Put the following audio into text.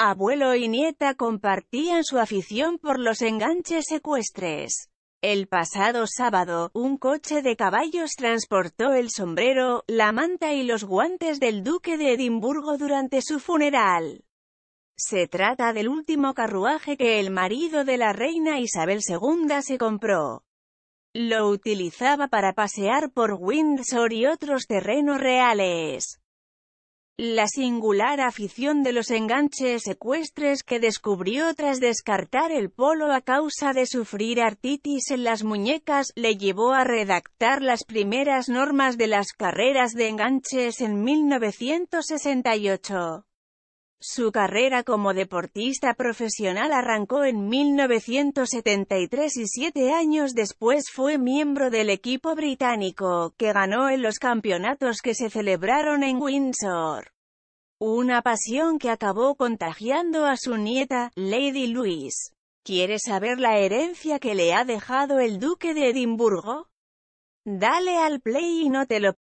Abuelo y nieta compartían su afición por los enganches secuestres. El pasado sábado, un coche de caballos transportó el sombrero, la manta y los guantes del duque de Edimburgo durante su funeral. Se trata del último carruaje que el marido de la reina Isabel II se compró. Lo utilizaba para pasear por Windsor y otros terrenos reales. La singular afición de los enganches ecuestres que descubrió tras descartar el polo a causa de sufrir artitis en las muñecas, le llevó a redactar las primeras normas de las carreras de enganches en 1968. Su carrera como deportista profesional arrancó en 1973 y siete años después fue miembro del equipo británico, que ganó en los campeonatos que se celebraron en Windsor. Una pasión que acabó contagiando a su nieta, Lady Louise. ¿Quieres saber la herencia que le ha dejado el duque de Edimburgo? Dale al play y no te lo